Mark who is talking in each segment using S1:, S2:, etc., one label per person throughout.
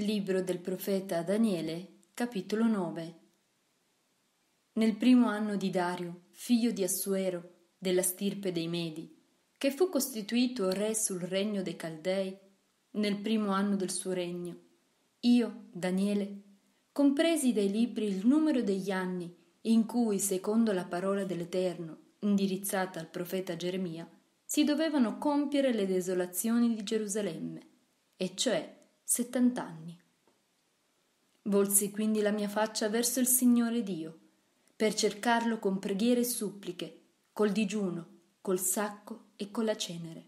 S1: Libro del profeta Daniele, capitolo 9 Nel primo anno di Dario, figlio di Assuero, della stirpe dei Medi, che fu costituito re sul regno dei Caldei, nel primo anno del suo regno, io, Daniele, compresi dai libri il numero degli anni in cui, secondo la parola dell'Eterno, indirizzata al profeta Geremia, si dovevano compiere le desolazioni di Gerusalemme, e cioè settant'anni. Volsi quindi la mia faccia verso il Signore Dio, per cercarlo con preghiere e suppliche, col digiuno, col sacco e con la cenere.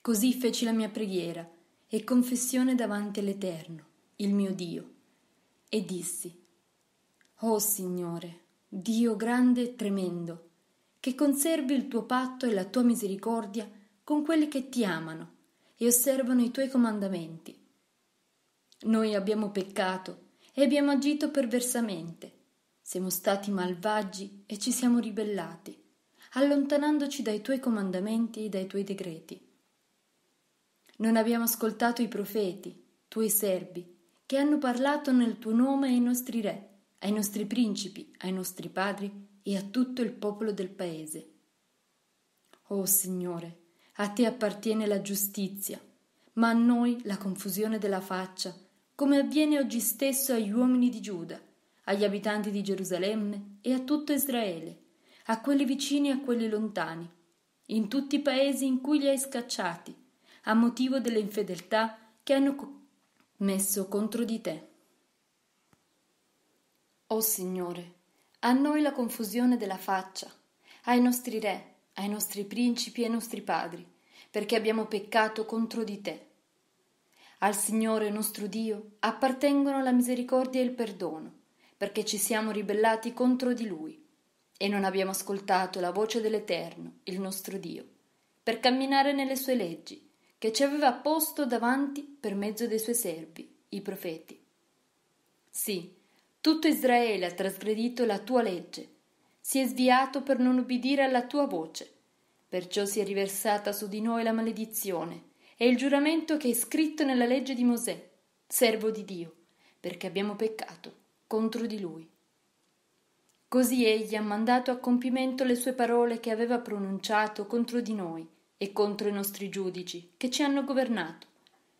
S1: Così feci la mia preghiera e confessione davanti all'Eterno, il mio Dio, e dissi, oh Signore, Dio grande e tremendo, che conservi il tuo patto e la tua misericordia con quelli che ti amano e osservano i tuoi comandamenti. Noi abbiamo peccato e abbiamo agito perversamente, siamo stati malvagi e ci siamo ribellati, allontanandoci dai tuoi comandamenti e dai tuoi decreti. Non abbiamo ascoltato i profeti, tuoi servi, che hanno parlato nel tuo nome ai nostri re, ai nostri principi, ai nostri padri e a tutto il popolo del paese. O oh, Signore, a te appartiene la giustizia, ma a noi la confusione della faccia, come avviene oggi stesso agli uomini di Giuda, agli abitanti di Gerusalemme e a tutto Israele, a quelli vicini e a quelli lontani, in tutti i paesi in cui li hai scacciati, a motivo delle infedeltà che hanno messo contro di te. O oh Signore, a noi la confusione della faccia, ai nostri re, ai nostri principi e ai nostri padri, perché abbiamo peccato contro di te. Al Signore nostro Dio appartengono la misericordia e il perdono, perché ci siamo ribellati contro di Lui e non abbiamo ascoltato la voce dell'Eterno, il nostro Dio, per camminare nelle sue leggi, che ci aveva posto davanti per mezzo dei suoi servi, i profeti. Sì, tutto Israele ha trasgredito la tua legge, si è sviato per non ubbidire alla tua voce. Perciò si è riversata su di noi la maledizione e il giuramento che è scritto nella legge di Mosè, servo di Dio, perché abbiamo peccato contro di lui. Così egli ha mandato a compimento le sue parole che aveva pronunciato contro di noi e contro i nostri giudici che ci hanno governato,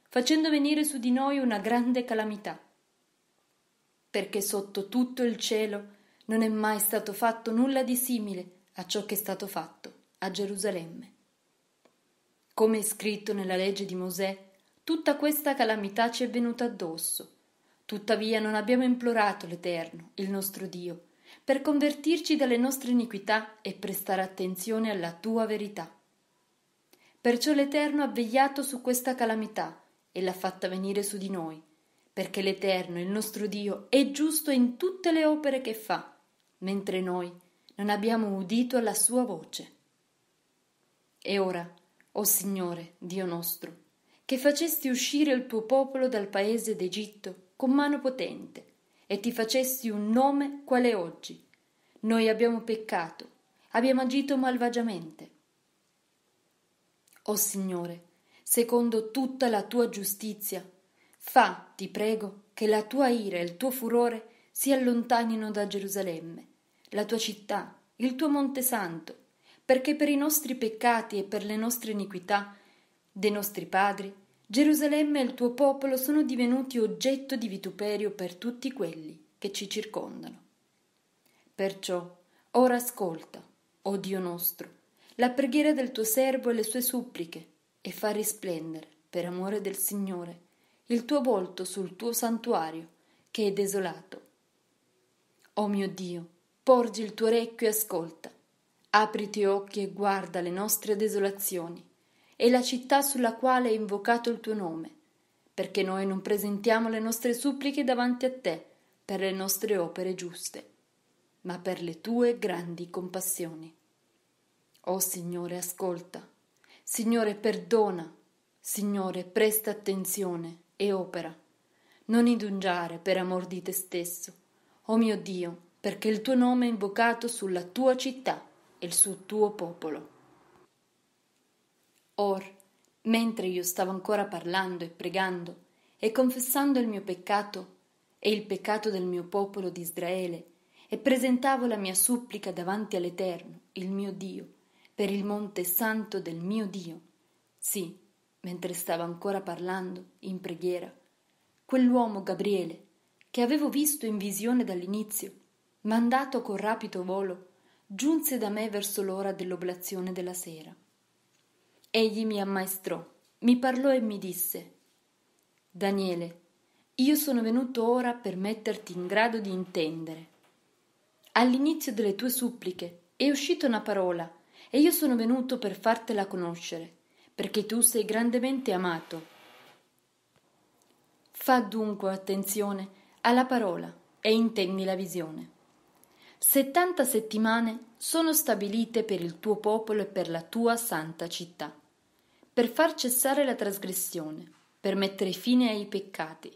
S1: facendo venire su di noi una grande calamità. Perché sotto tutto il cielo non è mai stato fatto nulla di simile a ciò che è stato fatto a Gerusalemme. Come è scritto nella legge di Mosè, tutta questa calamità ci è venuta addosso. Tuttavia non abbiamo implorato l'Eterno, il nostro Dio, per convertirci dalle nostre iniquità e prestare attenzione alla tua verità. Perciò l'Eterno ha vegliato su questa calamità e l'ha fatta venire su di noi, perché l'Eterno, il nostro Dio, è giusto in tutte le opere che fa mentre noi non abbiamo udito la sua voce. E ora, o oh Signore, Dio nostro, che facesti uscire il tuo popolo dal paese d'Egitto con mano potente, e ti facesti un nome quale oggi. Noi abbiamo peccato, abbiamo agito malvagiamente. O oh Signore, secondo tutta la tua giustizia, fa, ti prego, che la tua ira e il tuo furore si allontanino da Gerusalemme, la tua città, il tuo monte santo, perché per i nostri peccati e per le nostre iniquità dei nostri padri, Gerusalemme e il tuo popolo sono divenuti oggetto di vituperio per tutti quelli che ci circondano. Perciò, ora ascolta, o oh Dio nostro, la preghiera del tuo servo e le sue suppliche, e fa risplendere, per amore del Signore, il tuo volto sul tuo santuario, che è desolato Oh mio Dio, porgi il tuo orecchio e ascolta. Apri i tuoi occhi e guarda le nostre desolazioni e la città sulla quale è invocato il tuo nome, perché noi non presentiamo le nostre suppliche davanti a te per le nostre opere giuste, ma per le tue grandi compassioni. Oh Signore, ascolta. Signore, perdona. Signore, presta attenzione e opera. Non indugiare per amor di te stesso o oh mio Dio, perché il tuo nome è invocato sulla tua città e sul tuo popolo. Or, mentre io stavo ancora parlando e pregando e confessando il mio peccato e il peccato del mio popolo di Israele, e presentavo la mia supplica davanti all'Eterno, il mio Dio, per il monte santo del mio Dio. Sì, mentre stavo ancora parlando, in preghiera, quell'uomo Gabriele, che avevo visto in visione dall'inizio, mandato con rapido volo, giunse da me verso l'ora dell'oblazione della sera. Egli mi ammaestrò, mi parlò e mi disse Daniele, io sono venuto ora per metterti in grado di intendere. All'inizio delle tue suppliche è uscita una parola e io sono venuto per fartela conoscere, perché tu sei grandemente amato. Fa dunque attenzione alla parola e intendi la visione. Settanta settimane sono stabilite per il tuo popolo e per la tua santa città, per far cessare la trasgressione, per mettere fine ai peccati,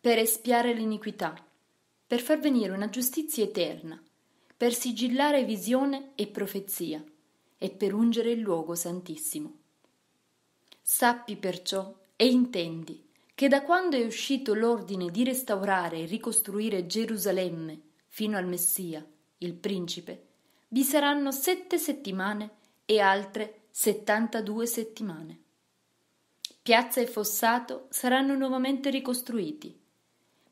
S1: per espiare l'iniquità, per far venire una giustizia eterna, per sigillare visione e profezia e per ungere il luogo santissimo. Sappi perciò e intendi che da quando è uscito l'ordine di restaurare e ricostruire Gerusalemme fino al Messia, il principe, vi saranno sette settimane e altre settantadue settimane. Piazza e fossato saranno nuovamente ricostruiti,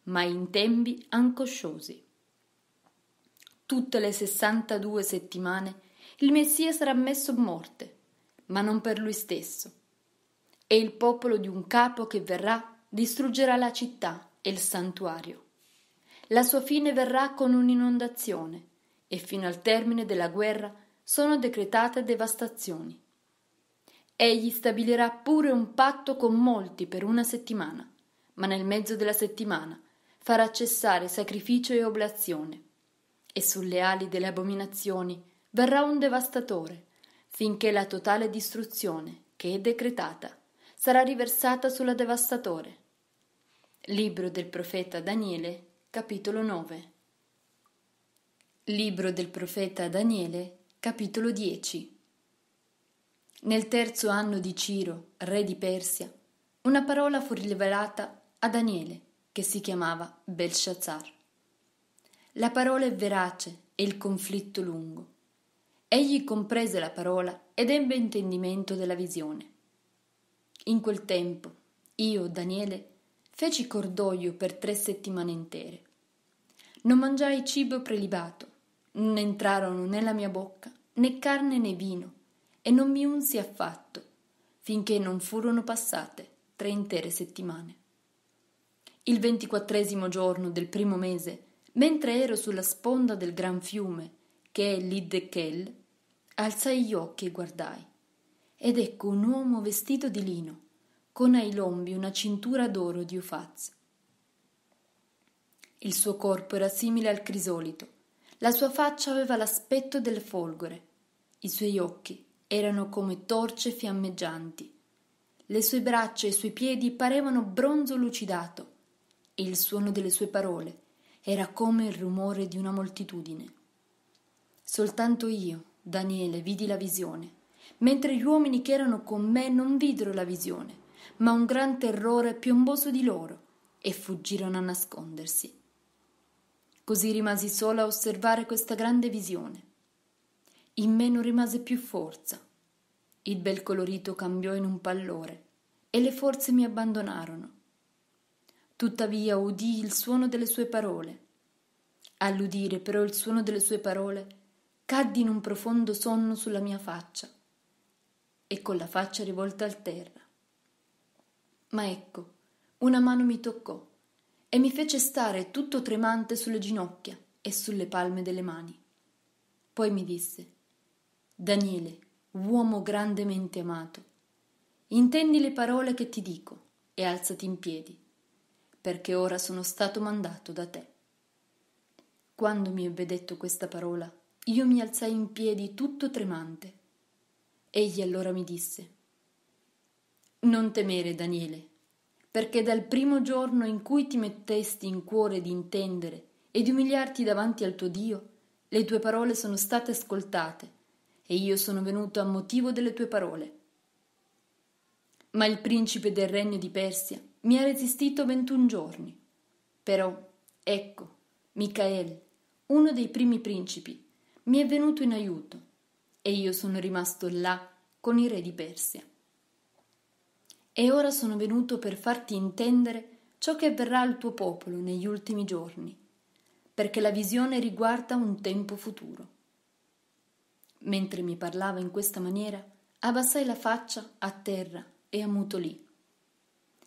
S1: ma in tempi angosciosi. Tutte le sessantadue settimane il Messia sarà messo a morte, ma non per lui stesso. E il popolo di un capo che verrà distruggerà la città e il santuario. La sua fine verrà con un'inondazione e fino al termine della guerra sono decretate devastazioni. Egli stabilirà pure un patto con molti per una settimana, ma nel mezzo della settimana farà cessare sacrificio e oblazione. E sulle ali delle abominazioni verrà un devastatore, finché la totale distruzione, che è decretata, sarà riversata sulla devastatore. Libro del profeta Daniele, capitolo 9. Libro del profeta Daniele, capitolo 10. Nel terzo anno di Ciro, re di Persia, una parola fu rivelata a Daniele, che si chiamava Belshazzar. La parola è verace e il conflitto lungo. Egli comprese la parola ed ebbe intendimento della visione. In quel tempo io, Daniele, feci cordoglio per tre settimane intere. Non mangiai cibo prelibato, non entrarono nella mia bocca né carne né vino, e non mi unsi affatto, finché non furono passate tre intere settimane. Il ventiquattresimo giorno del primo mese, mentre ero sulla sponda del gran fiume, che è l'Iddekel, alzai gli occhi e guardai ed ecco un uomo vestito di lino, con ai lombi una cintura d'oro di ufaz. Il suo corpo era simile al crisolito, la sua faccia aveva l'aspetto del folgore, i suoi occhi erano come torce fiammeggianti, le sue braccia e i suoi piedi parevano bronzo lucidato, e il suono delle sue parole era come il rumore di una moltitudine. Soltanto io, Daniele, vidi la visione mentre gli uomini che erano con me non videro la visione, ma un gran terrore piombò su di loro e fuggirono a nascondersi. Così rimasi sola a osservare questa grande visione. In me non rimase più forza. Il bel colorito cambiò in un pallore e le forze mi abbandonarono. Tuttavia udii il suono delle sue parole. All'udire però il suono delle sue parole, caddi in un profondo sonno sulla mia faccia e con la faccia rivolta al terra. Ma ecco, una mano mi toccò e mi fece stare tutto tremante sulle ginocchia e sulle palme delle mani. Poi mi disse Daniele, uomo grandemente amato, intendi le parole che ti dico e alzati in piedi, perché ora sono stato mandato da te. Quando mi ebbe detto questa parola, io mi alzai in piedi tutto tremante Egli allora mi disse, Non temere, Daniele, perché dal primo giorno in cui ti mettesti in cuore di intendere e di umiliarti davanti al tuo Dio, le tue parole sono state ascoltate, e io sono venuto a motivo delle tue parole. Ma il principe del regno di Persia mi ha resistito ventun giorni. Però, ecco, Micael, uno dei primi principi, mi è venuto in aiuto e io sono rimasto là con i re di Persia. E ora sono venuto per farti intendere ciò che avverrà al tuo popolo negli ultimi giorni, perché la visione riguarda un tempo futuro. Mentre mi parlava in questa maniera, abbassai la faccia a terra e ammutolì.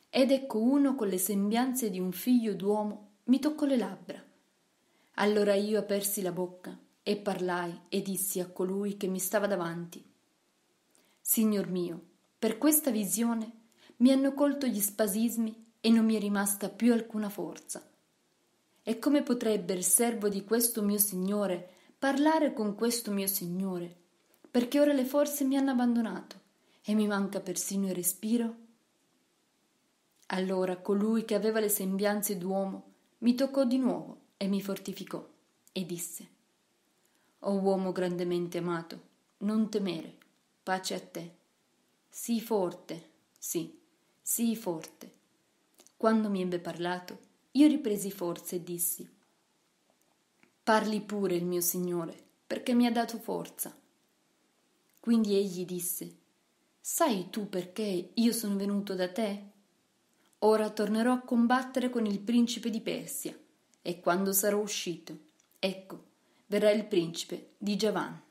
S1: Ed ecco uno con le sembianze di un figlio d'uomo mi toccò le labbra. Allora io apersi la bocca e parlai e dissi a colui che mi stava davanti Signor mio, per questa visione mi hanno colto gli spasismi e non mi è rimasta più alcuna forza. E come potrebbe il servo di questo mio Signore parlare con questo mio Signore? Perché ora le forze mi hanno abbandonato e mi manca persino il respiro? Allora colui che aveva le sembianze d'uomo mi toccò di nuovo e mi fortificò e disse o uomo grandemente amato, non temere, pace a te. Sii forte, sì, sii forte. Quando mi ebbe parlato, io ripresi forza e dissi, Parli pure il mio Signore, perché mi ha dato forza. Quindi egli disse, Sai tu perché io sono venuto da te? Ora tornerò a combattere con il principe di Persia, e quando sarò uscito, ecco, verrà il principe di Giavan.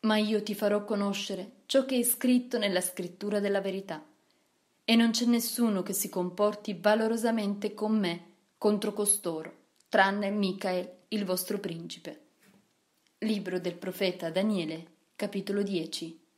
S1: Ma io ti farò conoscere ciò che è scritto nella scrittura della verità, e non c'è nessuno che si comporti valorosamente con me contro costoro, tranne Michael, il vostro principe. Libro del profeta Daniele, capitolo 10.